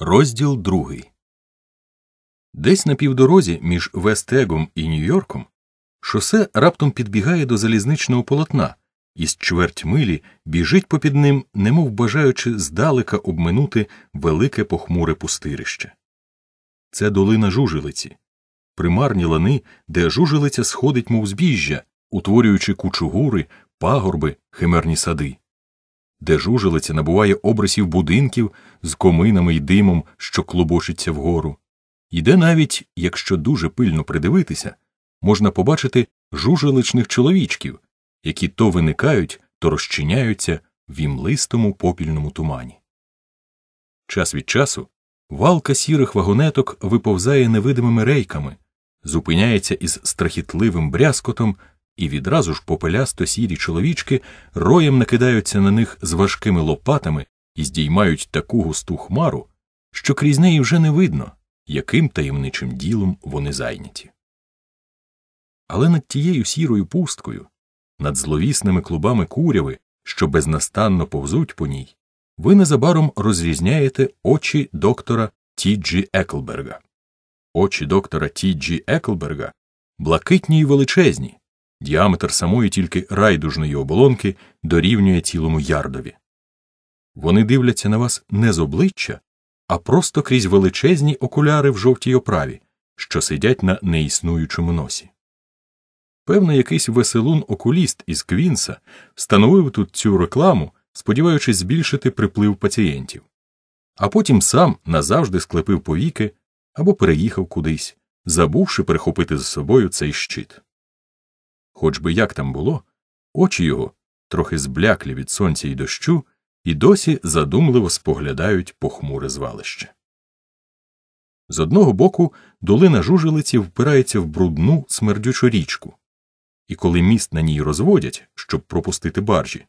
Розділ другий. Десь на півдорозі між Вестегом і Нью-Йорком шосе раптом підбігає до залізничного полотна і з чверть милі біжить попід ним, немов бажаючи здалека обминути велике похмуре пустирище. Це долина жужелиці, примарні лани, де жужелиця сходить, мов збіжжя, утворюючи кучугури, пагорби, химерні сади де жужелиця набуває образів будинків з коминами й димом, що клубочиться вгору, і де навіть, якщо дуже пильно придивитися, можна побачити жужеличних чоловічків, які то виникають, то розчиняються в імлистому попільному тумані. Час від часу валка сірих вагонеток виповзає невидимими рейками, зупиняється із страхітливим брязкотом і відразу ж попелясто сірі чоловічки роєм накидаються на них з важкими лопатами і здіймають таку густу хмару, що крізь неї вже не видно, яким таємничим ділом вони зайняті. Але над тією сірою пусткою, над зловісними клубами куряви, що безнастанно повзуть по ній, ви незабаром розрізняєте очі доктора Ті Джі Еклберга. Очі доктора Ті Джі Еклберга блакитні й величезні, Діаметр самої тільки райдужної оболонки дорівнює цілому ярдові. Вони дивляться на вас не з обличчя, а просто крізь величезні окуляри в жовтій оправі, що сидять на неіснуючому носі. Певно, якийсь веселун окуліст із Квінса встановив тут цю рекламу, сподіваючись збільшити приплив пацієнтів, а потім сам назавжди склепив повіки або переїхав кудись, забувши прихопити за собою цей щит хоч би як там було, очі його, трохи збляклі від сонця і дощу, і досі задумливо споглядають похмуре звалище. З одного боку долина жужелиці впирається в брудну смердючу річку, і коли міст на ній розводять, щоб пропустити баржі,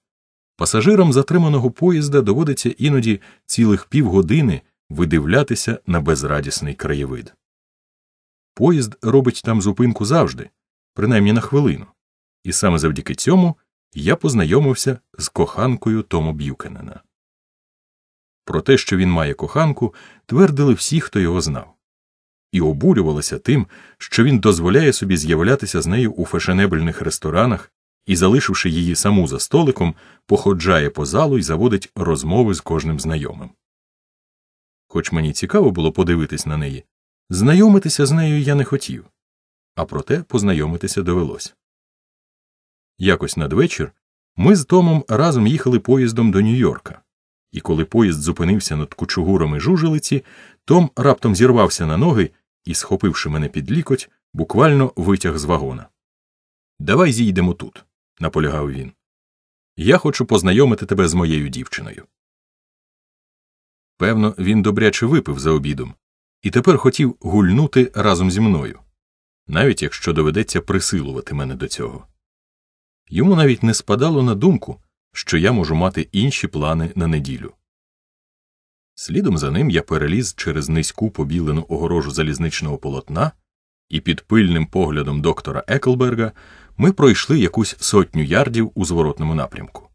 пасажирам затриманого поїзда доводиться іноді цілих півгодини видивлятися на безрадісний краєвид. Поїзд робить там зупинку завжди, принаймні на хвилину, і саме завдяки цьому я познайомився з коханкою Тому Б'юкенена. Про те, що він має коханку, твердили всі, хто його знав, і обурювалися тим, що він дозволяє собі з'являтися з нею у фешенебельних ресторанах і, залишивши її саму за столиком, походжає по залу і заводить розмови з кожним знайомим. Хоч мені цікаво було подивитись на неї, знайомитися з нею я не хотів, а проте познайомитися довелось. Якось надвечір ми з Томом разом їхали поїздом до Нью-Йорка. І коли поїзд зупинився над кучугурами жужелиці, Том раптом зірвався на ноги і, схопивши мене під лікоть, буквально витяг з вагона. Давай зійдемо тут, наполягав він. Я хочу познайомити тебе з моєю дівчиною. Певно, він добряче випив за обідом і тепер хотів гульнути разом зі мною, навіть якщо доведеться присилувати мене до цього йому навіть не спадало на думку, що я можу мати інші плани на неділю. Слідом за ним я переліз через низьку побілену огорожу залізничного полотна, і під пильним поглядом доктора Еклберга ми пройшли якусь сотню ярдів у зворотному напрямку.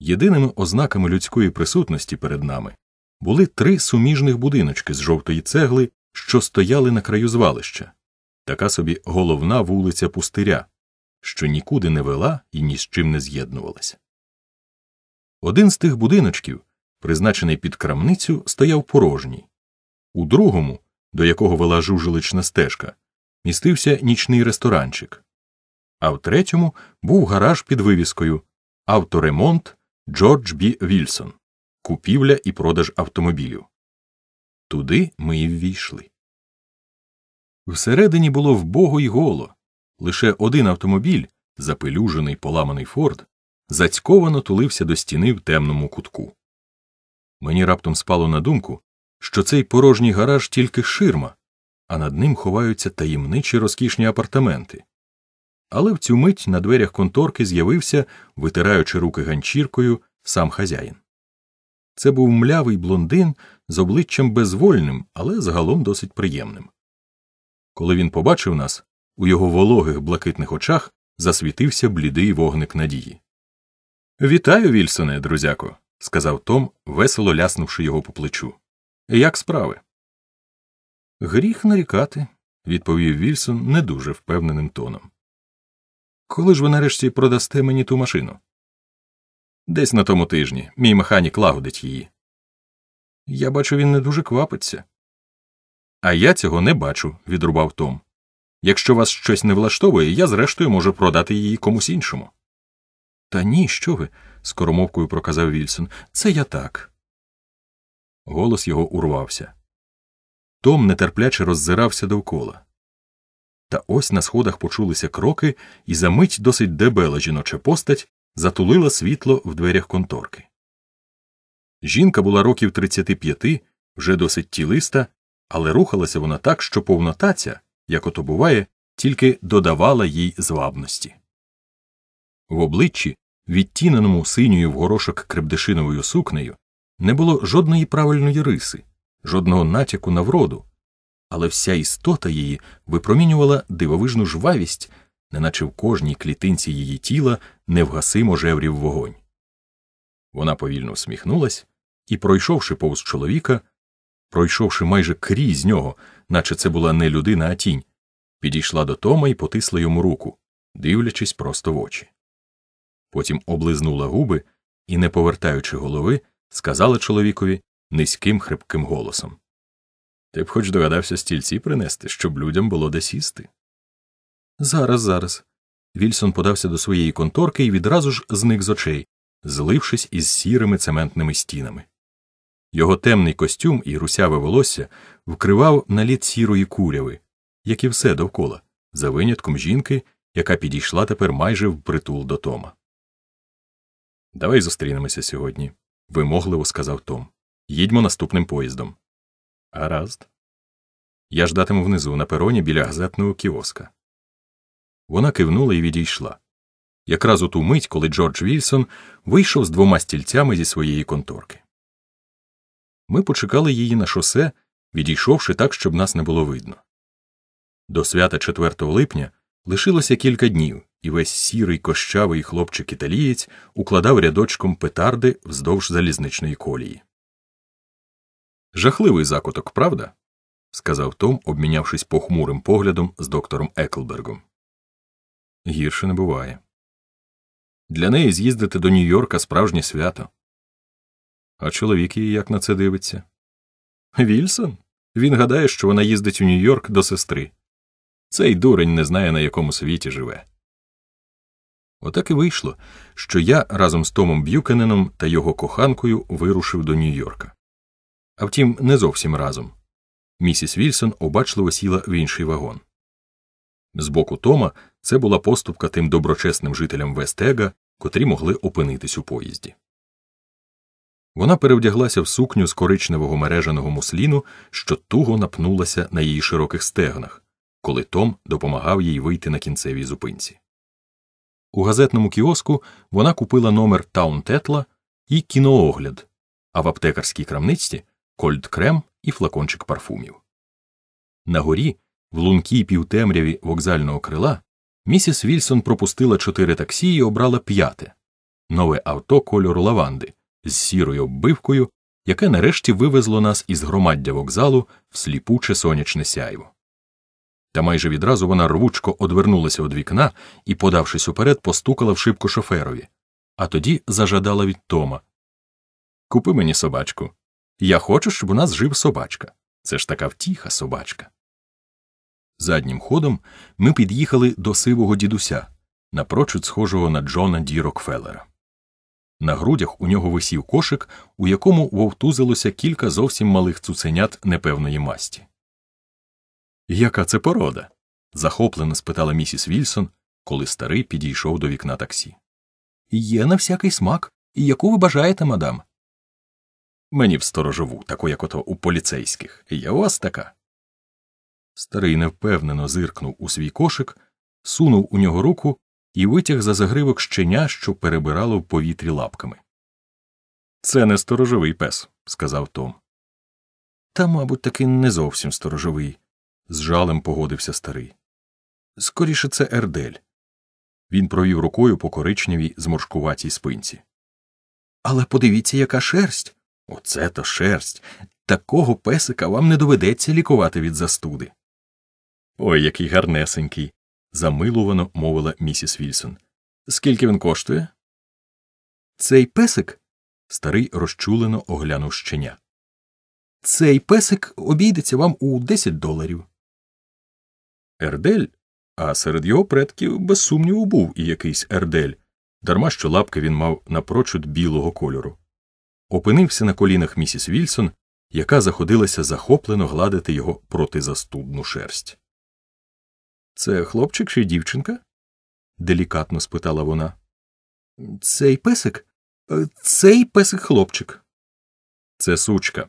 Єдиними ознаками людської присутності перед нами були три суміжних будиночки з жовтої цегли, що стояли на краю звалища, така собі головна вулиця Пустиря, що нікуди не вела і ні з чим не з'єднувалася. Один з тих будиночків, призначений під крамницю, стояв порожній, у другому, до якого вела жужелична стежка, містився нічний ресторанчик, а в третьому був гараж під вивіскою Авторемонт Джордж Бі Вільсон, купівля і продаж автомобілів. Туди ми і ввійшли. Всередині було вбого й голо, Лише один автомобіль, запелюжений поламаний Форд, зацьковано тулився до стіни в темному кутку. Мені раптом спало на думку, що цей порожній гараж тільки ширма, а над ним ховаються таємничі розкішні апартаменти. Але в цю мить на дверях конторки з'явився, витираючи руки ганчіркою, сам хазяїн. Це був млявий блондин з обличчям безвольним, але загалом досить приємним. Коли він побачив нас, у його вологих блакитних очах засвітився блідий вогник надії. Вітаю, Вільсоне, друзяко, сказав Том, весело ляснувши його по плечу. Як справи? Гріх нарікати, відповів Вільсон не дуже впевненим тоном. Коли ж ви нарешті продасте мені ту машину? Десь на тому тижні мій механік лагодить її. Я бачу, він не дуже квапиться. А я цього не бачу, відрубав Том. Якщо вас щось не влаштовує, я зрештою можу продати її комусь іншому. Та ні, що ви, скоромовкою проказав Вільсон. Це я так. Голос його урвався. Том нетерпляче роззирався довкола. Та ось на сходах почулися кроки, і за мить досить дебела жіноча постать затулила світло в дверях конторки. Жінка була років 35, вже досить тілиста, але рухалася вона так, що повнотаця як ото буває, тільки додавала їй звабності. В обличчі, відтіненому синьою в горошок крепдешиновою сукнею, не було жодної правильної риси, жодного натяку на вроду, але вся істота її випромінювала дивовижну жвавість, неначе в кожній клітинці її тіла невгасимо жеврів вогонь. Вона повільно усміхнулась і, пройшовши повз чоловіка, пройшовши майже крізь нього, наче це була не людина, а тінь, підійшла до Тома і потисла йому руку, дивлячись просто в очі. Потім облизнула губи і, не повертаючи голови, сказала чоловікові низьким хрипким голосом Ти б хоч догадався стільці принести, щоб людям було де сісти. Зараз, зараз. Вільсон подався до своєї конторки і відразу ж зник з очей, злившись із сірими цементними стінами. Його темний костюм і русяве волосся вкривав наліт сірої куряви, як і все довкола, за винятком жінки, яка підійшла тепер майже впритул до Тома. Давай зустрінемося сьогодні, вимогливо сказав Том. Їдьмо наступним поїздом. Гаразд. Я ждатиму внизу на пероні біля газетного кіоска. Вона кивнула і відійшла. Якраз у ту мить, коли Джордж Вільсон вийшов з двома стільцями зі своєї конторки ми почекали її на шосе, відійшовши так, щоб нас не було видно. До свята 4 липня лишилося кілька днів, і весь сірий кощавий хлопчик італієць укладав рядочком петарди вздовж залізничної колії. Жахливий закуток, правда? сказав Том, обмінявшись похмурим поглядом з доктором Еклбергом. Гірше не буває. Для неї з'їздити до Нью-Йорка справжнє свято. А чоловік її як на це дивиться? Вільсон? Він гадає, що вона їздить у Нью-Йорк до сестри. Цей дурень не знає, на якому світі живе. Отак і вийшло, що я разом з Томом Б'юкененом та його коханкою вирушив до Нью-Йорка. А втім, не зовсім разом. Місіс Вільсон обачливо сіла в інший вагон. З боку Тома це була поступка тим доброчесним жителям Вестега, котрі могли опинитись у поїзді. Вона перевдяглася в сукню з коричневого мережаного мусліну, що туго напнулася на її широких стегнах, коли Том допомагав їй вийти на кінцевій зупинці. У газетному кіоску вона купила номер Таун Тетла і кіноогляд, а в аптекарській крамниці кольд крем і флакончик парфумів. На горі, в лункій півтемряві вокзального крила, місіс Вільсон пропустила чотири таксі і обрала п'яте нове авто кольору лаванди з сірою оббивкою, яке нарешті вивезло нас із громаддя вокзалу в сліпуче сонячне сяйво. Та майже відразу вона рвучко одвернулася від вікна і, подавшись уперед, постукала в шибку шоферові, а тоді зажадала від Тома Купи мені собачку. Я хочу, щоб у нас жив собачка. Це ж така втіха собачка. Заднім ходом ми під'їхали до сивого дідуся, напрочуд схожого на Джона Ді Рокфеллера. На грудях у нього висів кошик, у якому вовтузилося кілька зовсім малих цуценят непевної масті. Яка це порода? захоплено спитала місіс Вільсон, коли старий підійшов до вікна таксі. Є на всякий смак, і яку ви бажаєте, мадам? Мені в сторожову, таку, як ото у поліцейських. Я у вас така. Старий невпевнено зиркнув у свій кошик, сунув у нього руку і витяг за загривок щеня, що перебирало в повітрі лапками. Це не сторожовий пес, сказав Том. Та, мабуть, таки не зовсім сторожовий, з жалем погодився старий. Скоріше це Ердель. Він провів рукою по коричневій зморшкуватій спинці. Але подивіться, яка шерсть. Оце то шерсть. Такого песика вам не доведеться лікувати від застуди. Ой, який гарнесенький замилувано мовила місіс Вільсон. Скільки він коштує? Цей песик. Старий розчулено оглянув щеня. Цей песик обійдеться вам у 10 доларів. Ердель, а серед його предків, без сумніву, був і якийсь Ердель, дарма що лапки він мав напрочуд білого кольору. Опинився на колінах місіс Вільсон, яка заходилася захоплено гладити його протизастудну шерсть. Це хлопчик чи дівчинка? делікатно спитала вона. Цей песик? Е, цей песик хлопчик. Це сучка,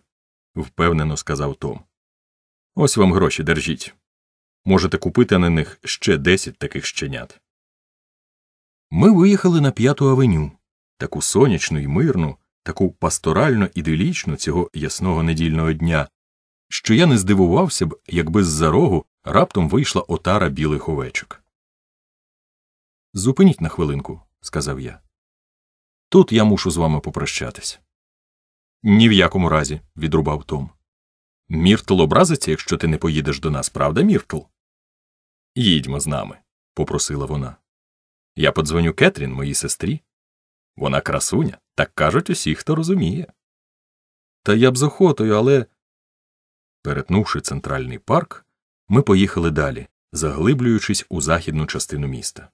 впевнено сказав Том. Ось вам гроші держіть. Можете купити на них ще десять таких щенят. Ми виїхали на п'яту авеню, таку сонячну і мирну, таку пасторально іделічну цього ясного недільного дня, що я не здивувався б, якби з за рогу Раптом вийшла отара білих овечок. Зупиніть на хвилинку, сказав я. Тут я мушу з вами попрощатись. Ні в якому разі, відрубав Том. Міртл образиться, якщо ти не поїдеш до нас, правда, Міртл? Їдьмо з нами, попросила вона. Я подзвоню Кетрін, моїй сестрі. Вона красуня, так кажуть усі, хто розуміє. Та я б з охотою, але. Перетнувши центральний парк, ми поїхали далі, заглиблюючись у західну частину міста.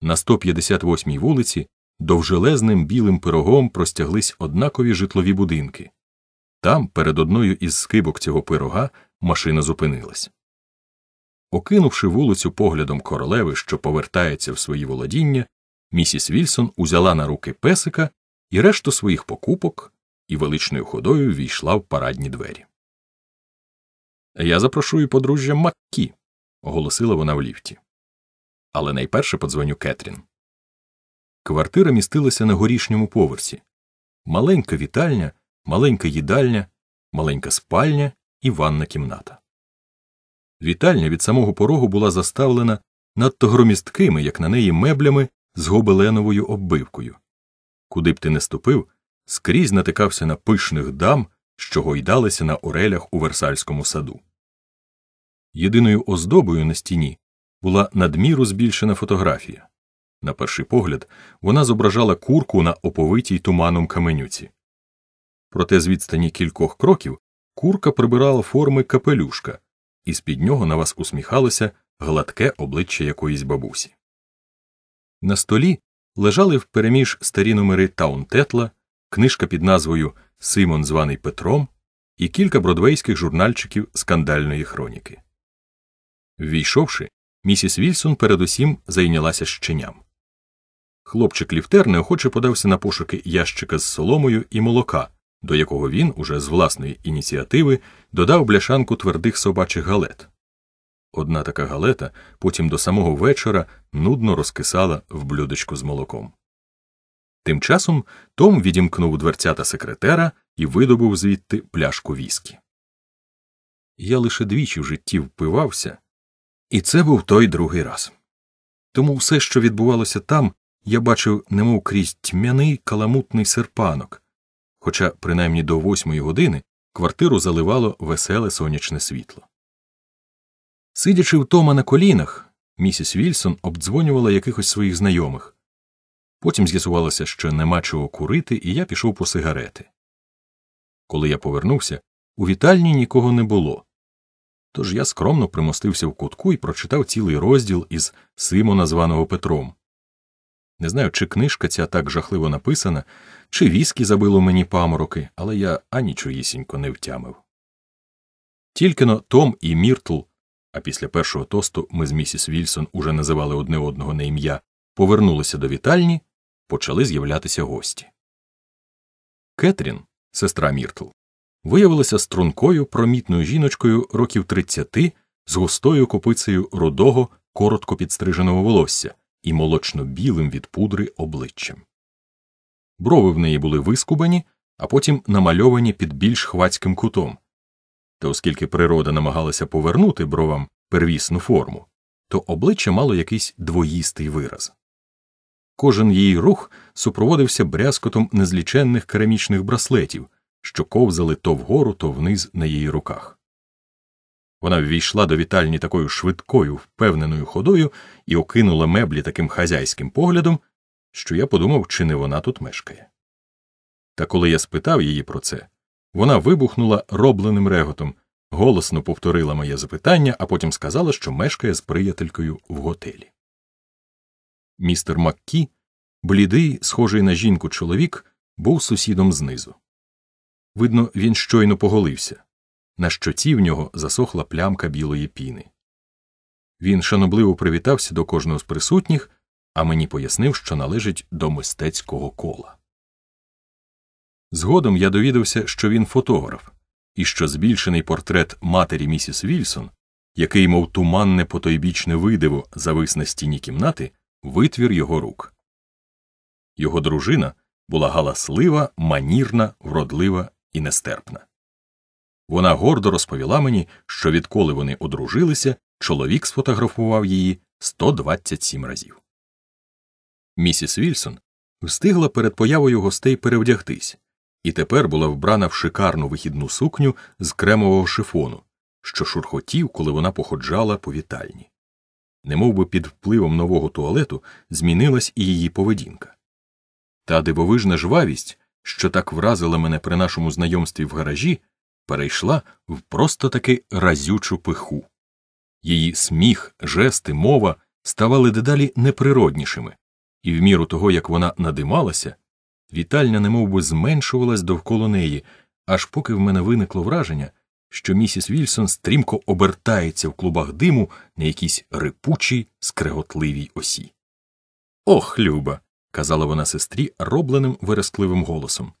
На 158-й вулиці довжелезним білим пирогом простяглись однакові житлові будинки. Там, перед одною із скибок цього пирога, машина зупинилась. Окинувши вулицю поглядом королеви, що повертається в свої володіння, місіс Вільсон узяла на руки песика і решту своїх покупок і величною ходою війшла в парадні двері. Я запрошую подружжя Маккі, оголосила вона в ліфті. Але найперше подзвоню Кетрін. Квартира містилася на горішньому поверсі маленька вітальня, маленька їдальня, маленька спальня і ванна кімната. Вітальня від самого порогу була заставлена надто громісткими, як на неї, меблями з гобеленовою оббивкою. Куди б ти не ступив, скрізь натикався на пишних дам що гойдалися на орелях у версальському саду. Єдиною оздобою на стіні була надміру збільшена фотографія. На перший погляд, вона зображала курку на оповитій туманом каменюці. Проте з відстані кількох кроків курка прибирала форми капелюшка, і з під нього на вас усміхалося гладке обличчя якоїсь бабусі. На столі лежали впереміж старі номери Таунтетла, книжка під назвою Симон, званий Петром і кілька бродвейських журнальчиків скандальної хроніки. Війшовши, місіс Вільсон передусім зайнялася щеням. Хлопчик ліфтер неохоче подався на пошуки ящика з соломою і молока, до якого він, уже з власної ініціативи, додав бляшанку твердих собачих галет. Одна така галета потім до самого вечора нудно розкисала в блюдечку з молоком. Тим часом Том відімкнув дверцята секретера і видобув звідти пляшку віскі. Я лише двічі в житті впивався, і це був той другий раз. Тому все, що відбувалося там, я бачив немов крізь тьмяний каламутний серпанок, хоча, принаймні до восьмої години, квартиру заливало веселе сонячне світло. Сидячи в Тома на колінах, місіс Вільсон обдзвонювала якихось своїх знайомих. Потім з'ясувалося, що нема чого курити, і я пішов по сигарети. Коли я повернувся, у вітальні нікого не було. Тож я скромно примостився в кутку і прочитав цілий розділ із Симона, званого Петром. Не знаю, чи книжка ця так жахливо написана, чи віскі забило мені памороки, але я анічоїсінько не втямив. Тільки но Том і Міртл, а після першого тосту ми з місіс Вільсон уже називали одне одного на ім'я, повернулися до вітальні почали з'являтися гості. Кетрін, сестра Міртл, виявилася стрункою промітною жіночкою років 30 з густою копицею рудого, коротко підстриженого волосся і молочно білим від пудри обличчям. Брови в неї були вискубані, а потім намальовані під більш хвацьким кутом. Та оскільки природа намагалася повернути бровам первісну форму, то обличчя мало якийсь двоїстий вираз. Кожен її рух супроводився брязкотом незліченних керамічних браслетів, що ковзали то вгору, то вниз на її руках. Вона ввійшла до вітальні такою швидкою, впевненою ходою і окинула меблі таким хазяйським поглядом, що я подумав, чи не вона тут мешкає. Та коли я спитав її про це, вона вибухнула робленим реготом, голосно повторила моє запитання, а потім сказала, що мешкає з приятелькою в готелі. Містер Маккі, блідий, схожий на жінку чоловік, був сусідом знизу. Видно, він щойно поголився. На щоці в нього засохла плямка білої піни. Він шанобливо привітався до кожного з присутніх, а мені пояснив, що належить до мистецького кола. Згодом я довідався, що він фотограф, і що збільшений портрет матері місіс Вільсон, який, мов туманне потойбічне видиво, завис на стіні кімнати витвір його рук. Його дружина була галаслива, манірна, вродлива і нестерпна. Вона гордо розповіла мені, що відколи вони одружилися, чоловік сфотографував її 127 разів. Місіс Вільсон встигла перед появою гостей перевдягтись, і тепер була вбрана в шикарну вихідну сукню з кремового шифону, що шурхотів, коли вона походжала по вітальні. Немов би під впливом нового туалету змінилась і її поведінка. Та дивовижна жвавість, що так вразила мене при нашому знайомстві в гаражі, перейшла в просто таки разючу пиху. Її сміх, жести, мова ставали дедалі неприроднішими, і в міру того, як вона надималася, вітальня немов би зменшувалась довкола неї, аж поки в мене виникло враження, що місіс Вільсон стрімко обертається в клубах диму на якійсь рипучій, скреготливій осі. Ох, Люба. казала вона сестрі робленим верескливим голосом.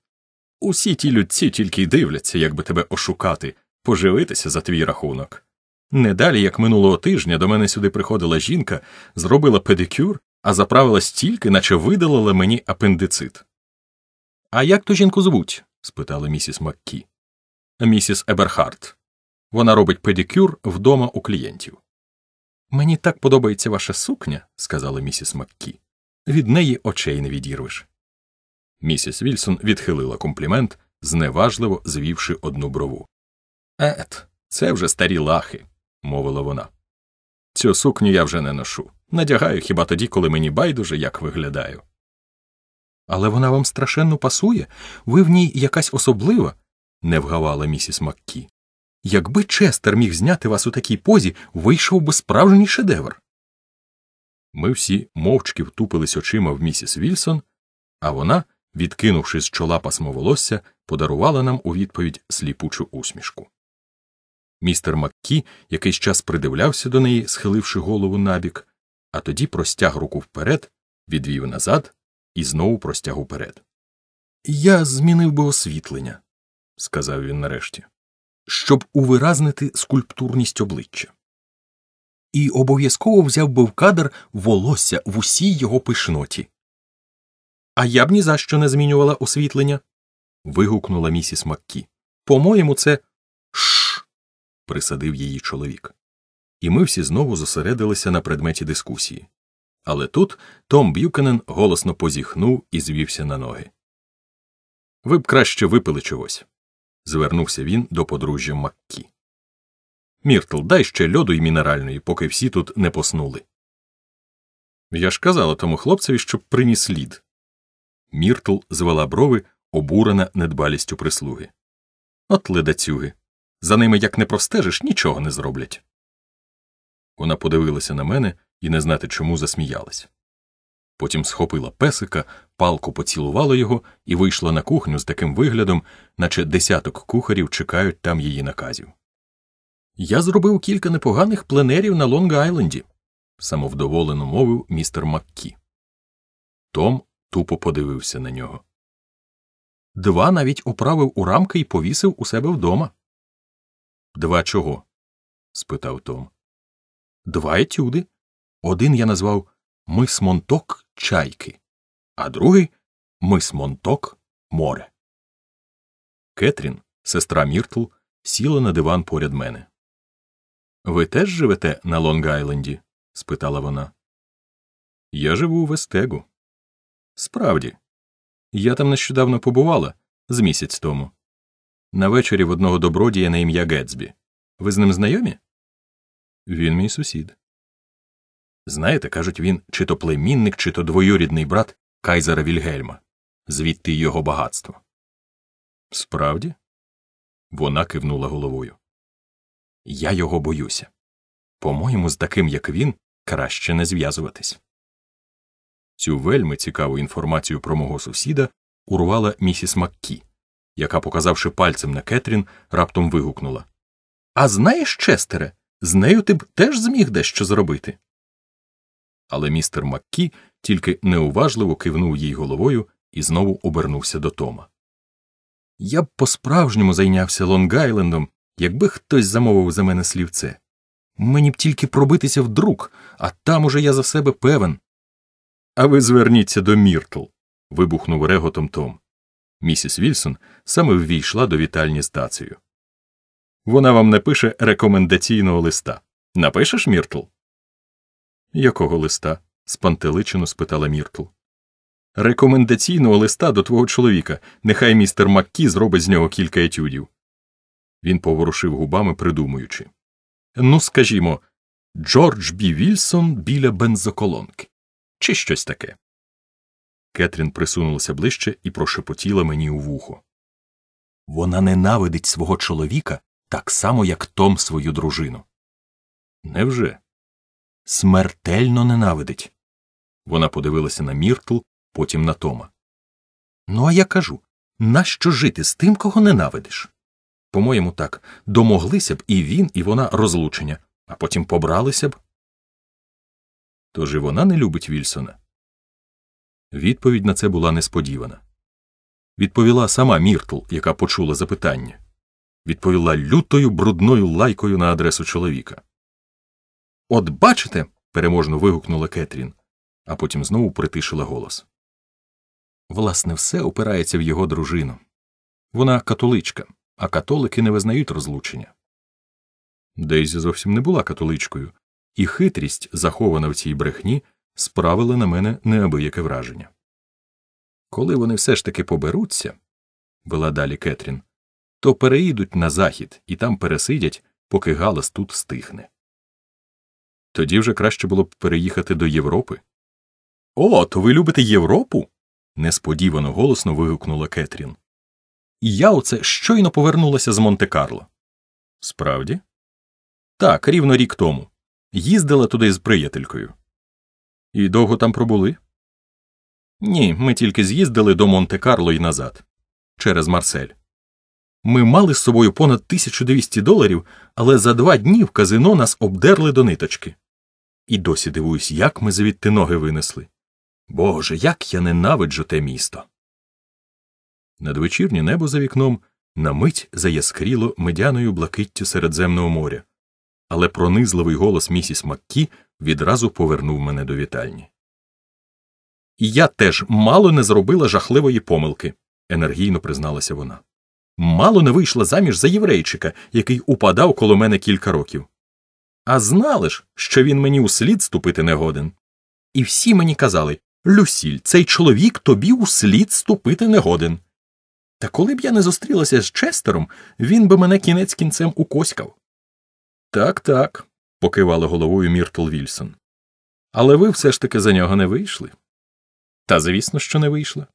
Усі ті людці тільки й дивляться, як би тебе ошукати, поживитися за твій рахунок. Не далі, як минулого тижня, до мене сюди приходила жінка, зробила педикюр, а заправила стільки, наче видалила мені апендицит. А як ту жінку звуть? спитала місіс Маккі місіс Еберхарт. Вона робить педикюр вдома у клієнтів. Мені так подобається ваша сукня, сказала місіс Маккі. Від неї очей не відірвиш. Місіс Вільсон відхилила комплімент, зневажливо звівши одну брову. Ет, це вже старі лахи, мовила вона. Цю сукню я вже не ношу. Надягаю хіба тоді, коли мені байдуже, як виглядаю. Але вона вам страшенно пасує, ви в ній якась особлива, не вгавала місіс Маккі. Якби Честер міг зняти вас у такій позі, вийшов би справжній шедевр. Ми всі мовчки втупились очима в місіс Вільсон, а вона, відкинувши з чола пасмо волосся, подарувала нам у відповідь сліпучу усмішку. Містер Маккі якийсь час придивлявся до неї, схиливши голову набік, а тоді простяг руку вперед, відвів назад і знову простяг уперед. Я змінив би освітлення, сказав він нарешті, щоб увиразнити скульптурність обличчя. І обов'язково взяв би в кадр волосся в усій його пишноті. А я б ні за що не змінювала освітлення. вигукнула місіс Маккі. По моєму, це «Шш!» – присадив її чоловік. І ми всі знову зосередилися на предметі дискусії. Але тут Том Б'юкенен голосно позіхнув і звівся на ноги. Ви б краще випили чогось звернувся він до подружжя Маккі. Міртл, дай ще льоду і мінеральної, поки всі тут не поснули. Я ж казала тому хлопцеві, щоб приніс лід. Міртл звела брови, обурена недбалістю прислуги. От ледацюги. За ними як не простежиш, нічого не зроблять. Вона подивилася на мене і не знати чому засміялась. Потім схопила песика, палку поцілувала його і вийшла на кухню з таким виглядом, наче десяток кухарів чекають там її наказів. Я зробив кілька непоганих пленерів на Лонг Айленді, самовдоволено мовив містер Маккі. Том тупо подивився на нього. Два навіть оправив у рамки і повісив у себе вдома. Два чого? спитав Том. Два етюди. Один я назвав Мис Монток чайки, а другий мис Монток море. Кетрін, сестра Міртл, сіла на диван поряд мене. Ви теж живете на Лонг Айленді? спитала вона. Я живу у Вестегу. Справді, я там нещодавно побувала з місяць тому. На вечорі в одного добродія на ім'я Гетсбі. Ви з ним знайомі? Він мій сусід. Знаєте, кажуть, він чи то племінник, чи то двоюрідний брат Кайзера Вільгельма, звідти його багатство. Справді? Вона кивнула головою. Я його боюся. По-моєму, з таким, як він, краще не зв'язуватись. Цю вельми цікаву інформацію про мого сусіда урвала місіс Маккі, яка, показавши пальцем на Кетрін, раптом вигукнула А знаєш, Честере, з нею ти б теж зміг дещо зробити але містер Маккі тільки неуважливо кивнув їй головою і знову обернувся до Тома. Я б по справжньому зайнявся Лонг-Айлендом, якби хтось замовив за мене слівце. Мені б тільки пробитися в друк, а там уже я за себе певен. А ви зверніться до Міртл. вибухнув реготом Том. Місіс Вільсон саме ввійшла до вітальні з дацею. Вона вам напише рекомендаційного листа. Напишеш, Міртл? Якого листа? спантеличено спитала Міртл. Рекомендаційного листа до твого чоловіка. Нехай містер Маккі зробить з нього кілька етюдів. Він поворушив губами, придумуючи. Ну, скажімо, Джордж Бі Вільсон біля бензоколонки. Чи щось таке. Кетрін присунулася ближче і прошепотіла мені у вухо. Вона ненавидить свого чоловіка так само, як Том свою дружину. Невже? смертельно ненавидить. Вона подивилася на Міртл, потім на Тома. Ну, а я кажу нащо жити з тим, кого ненавидиш? По-моєму, так, домоглися б і він, і вона розлучення, а потім побралися б. Тож і вона не любить Вільсона. Відповідь на це була несподівана. Відповіла сама Міртл, яка почула запитання, відповіла лютою брудною лайкою на адресу чоловіка. От бачите. переможно вигукнула Кетрін, а потім знову притишила голос. Власне, все опирається в його дружину. Вона католичка, а католики не визнають розлучення. Дейзі зовсім не була католичкою, і хитрість, захована в цій брехні, справила на мене неабияке враження. Коли вони все ж таки поберуться, вела далі Кетрін, то переїдуть на захід і там пересидять, поки галас тут стихне. Тоді вже краще було б переїхати до Європи. О, то ви любите Європу? несподівано голосно вигукнула Кетрін. І я оце щойно повернулася з Монте Карло. Справді? Так, рівно рік тому. Їздила туди з приятелькою. І довго там пробули? Ні, ми тільки з'їздили до Монте Карло і назад через Марсель. Ми мали з собою понад 1200 доларів, але за два дні в казино нас обдерли до ниточки і досі дивуюсь, як ми звідти ноги винесли. Боже, як я ненавиджу те місто. Надвечірнє небо за вікном на мить заяскріло медяною блакиттю Середземного моря, але пронизливий голос місіс Маккі відразу повернув мене до вітальні. І я теж мало не зробила жахливої помилки, енергійно призналася вона. Мало не вийшла заміж за єврейчика, який упадав коло мене кілька років. А знали ж, що він мені у слід ступити не годен. І всі мені казали Люсіль, цей чоловік тобі у слід ступити не годен. Та коли б я не зустрілася з Честером, він би мене кінець кінцем укоськав. Так, так, покивала головою Міртл Вільсон. Але ви все ж таки за нього не вийшли. Та звісно, що не вийшла.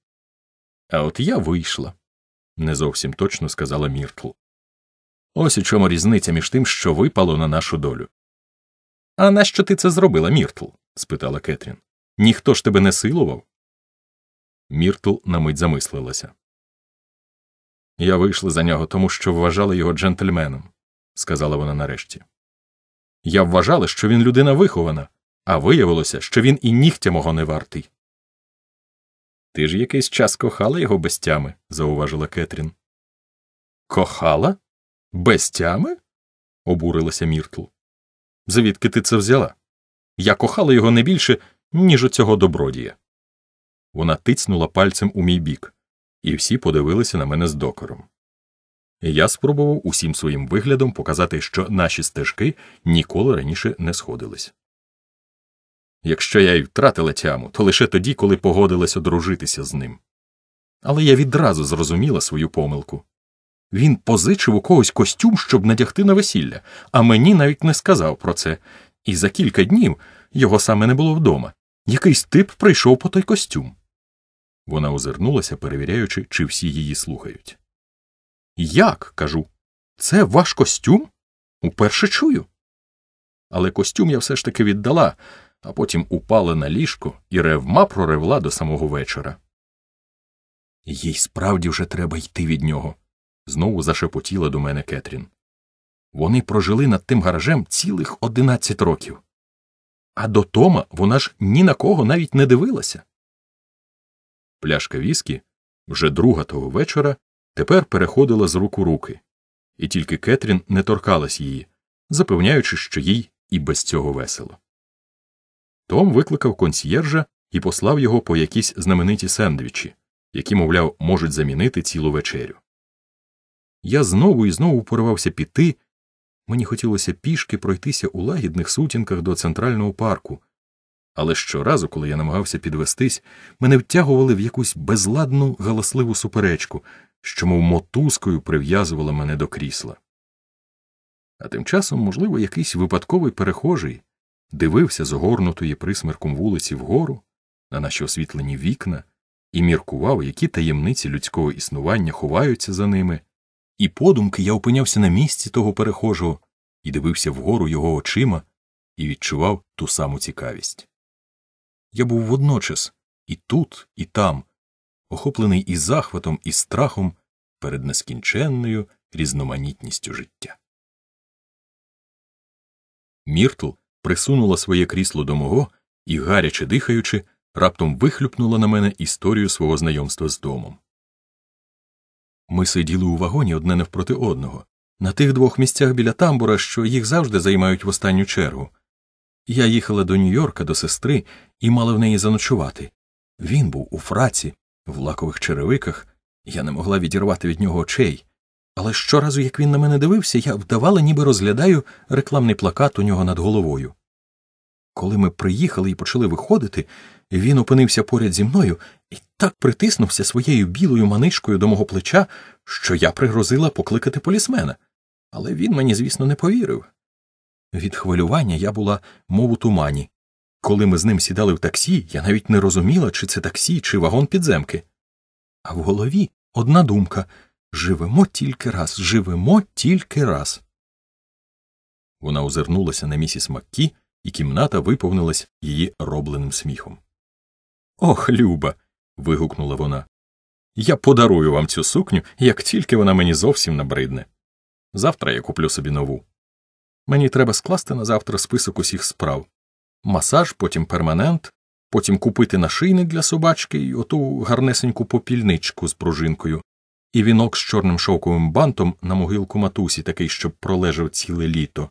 А от я вийшла, не зовсім точно сказала Міртл. Ось у чому різниця між тим, що випало на нашу долю. А нащо ти це зробила, Міртл? спитала Кетрін. Ніхто ж тебе не силував? Міртл на мить замислилася. Я вийшла за нього, тому що вважала його джентльменом, сказала вона нарешті. Я вважала, що він людина вихована, а виявилося, що він і нігтя мого не вартий. Ти ж якийсь час кохала його без тями, зауважила Кетрін. Кохала? Без тями? обурилася Міртл. Звідки ти це взяла? Я кохала його не більше, ніж оцього добродія. Вона тицнула пальцем у мій бік, і всі подивилися на мене з докором. Я спробував усім своїм виглядом показати, що наші стежки ніколи раніше не сходились. Якщо я й втратила тяму, то лише тоді, коли погодилась одружитися з ним. Але я відразу зрозуміла свою помилку. Він позичив у когось костюм, щоб надягти на весілля, а мені навіть не сказав про це. І за кілька днів його саме не було вдома. Якийсь тип прийшов по той костюм. Вона озирнулася, перевіряючи, чи всі її слухають. Як? кажу, це ваш костюм? Уперше чую. Але костюм я все ж таки віддала, а потім упала на ліжко і ревма проревла до самого вечора. Їй справді вже треба йти від нього знову зашепотіла до мене Кетрін. Вони прожили над тим гаражем цілих одинадцять років. А до Тома вона ж ні на кого навіть не дивилася. Пляшка віскі, вже друга того вечора, тепер переходила з рук у руки, і тільки Кетрін не торкалась її, запевняючи, що їй і без цього весело. Том викликав консьєржа і послав його по якісь знамениті сендвічі, які, мовляв, можуть замінити цілу вечерю. Я знову і знову порвався піти. Мені хотілося пішки пройтися у лагідних сутінках до центрального парку, але щоразу, коли я намагався підвестись, мене втягували в якусь безладну галасливу суперечку, що мов мотузкою прив'язувала мене до крісла. А тим часом, можливо, якийсь випадковий перехожий дивився з огорнутої присмерком вулиці вгору, на наші освітлені вікна, і міркував, які таємниці людського існування ховаються за ними і подумки я опинявся на місці того перехожого і дивився вгору його очима і відчував ту саму цікавість. Я був водночас і тут, і там, охоплений і захватом, і страхом перед нескінченною різноманітністю життя. Міртл присунула своє крісло до мого і, гаряче дихаючи, раптом вихлюпнула на мене історію свого знайомства з домом. Ми сиділи у вагоні одне навпроти одного, на тих двох місцях біля тамбура, що їх завжди займають в останню чергу. Я їхала до Нью-Йорка до сестри і мала в неї заночувати. Він був у фраці, в лакових черевиках, я не могла відірвати від нього очей. Але щоразу, як він на мене дивився, я вдавала, ніби розглядаю рекламний плакат у нього над головою. Коли ми приїхали і почали виходити, він опинився поряд зі мною і так притиснувся своєю білою манишкою до мого плеча, що я пригрозила покликати полісмена, але він мені, звісно, не повірив. Від хвилювання я була, мов у тумані. Коли ми з ним сідали в таксі, я навіть не розуміла, чи це таксі, чи вагон підземки. А в голові одна думка живемо тільки раз, живемо тільки раз. Вона озирнулася на місіс Маккі, і кімната виповнилась її робленим сміхом. Ох, Люба! вигукнула вона. Я подарую вам цю сукню, як тільки вона мені зовсім набридне. Завтра я куплю собі нову. Мені треба скласти на завтра список усіх справ масаж, потім перманент, потім купити нашийник для собачки і оту гарнесеньку попільничку з пружинкою, і вінок з чорним шовковим бантом на могилку матусі, такий, щоб пролежав ціле літо.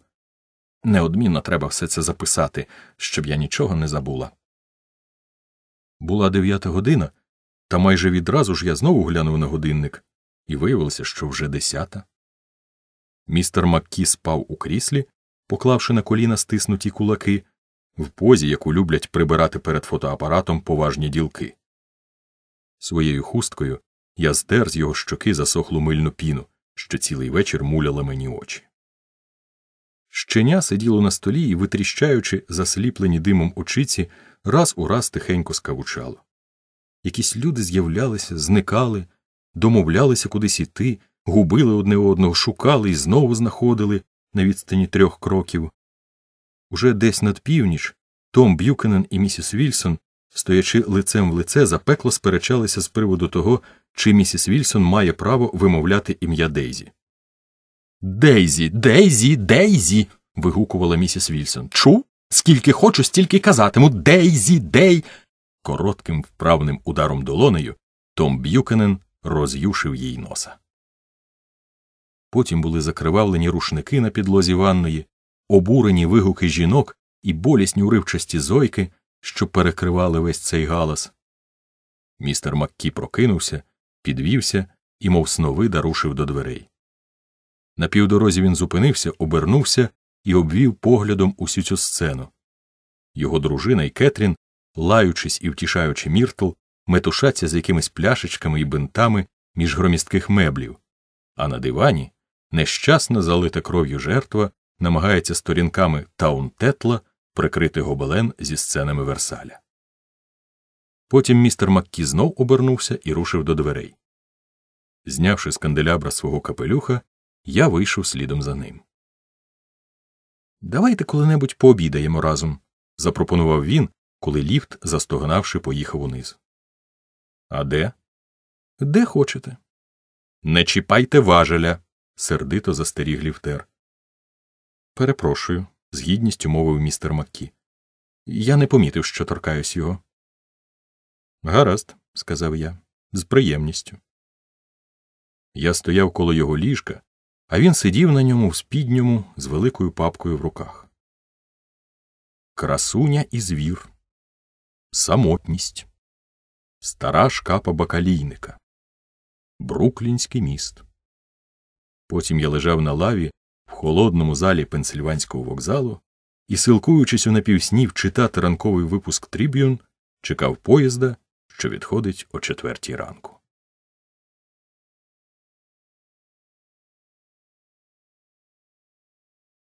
Неодмінно треба все це записати, щоб я нічого не забула. Була дев'ята година, та майже відразу ж я знову глянув на годинник, і виявилося, що вже десята. Містер Маккі спав у кріслі, поклавши на коліна стиснуті кулаки, в позі, яку люблять прибирати перед фотоапаратом поважні ділки. Своєю хусткою я здер з його щоки засохлу мильну піну, що цілий вечір муляла мені очі. Щеня сиділо на столі і, витріщаючи засліплені димом очиці, раз у раз тихенько скавучало. Якісь люди з'являлися, зникали, домовлялися кудись іти, губили одне одного, шукали і знову знаходили на відстані трьох кроків. Уже десь над північ Том Б'юкенен і місіс Вільсон, стоячи лицем в лице, запекло сперечалися з приводу того, чи місіс Вільсон має право вимовляти ім'я Дейзі. Дейзі, Дейзі, Дейзі. вигукувала місіс Вільсон. Чув? Скільки хочу, стільки казатиму. Дейзі, Дей коротким вправним ударом долонею, Том Б'юкенен роз'юшив їй носа. Потім були закривавлені рушники на підлозі ванної, обурені вигуки жінок і болісні уривчасті зойки, що перекривали весь цей галас. Містер Маккі прокинувся, підвівся і, мов сновида, рушив до дверей. На півдорозі він зупинився, обернувся і обвів поглядом усю цю сцену. Його дружина і Кетрін лаючись і втішаючи міртл, метушаться з якимись пляшечками і бинтами між громістких меблів, а на дивані нещасна залита кров'ю жертва намагається сторінками таунтетла прикрити гобелен зі сценами Версаля. Потім містер Маккі знов обернувся і рушив до дверей. Знявши з канделябра свого капелюха, я вийшов слідом за ним. Давайте коли-небудь пообідаємо разом, запропонував він, коли ліфт, застогнавши, поїхав униз. А де? Де хочете? Не чіпайте важеля, сердито застеріг ліфтер. Перепрошую, з гідністю мовив містер Маккі. Я не помітив, що торкаюсь його. Гаразд, сказав я, з приємністю. Я стояв коло його ліжка, а він сидів на ньому в спідньому з великою папкою в руках. Красуня і звір. Самотність, Стара шкапа бакалійника, Бруклінський міст. Потім я лежав на лаві в холодному залі пенсильванського вокзалу і, силкуючись у напівснів читати ранковий випуск Тріб'юн, чекав поїзда, що відходить о четвертій ранку.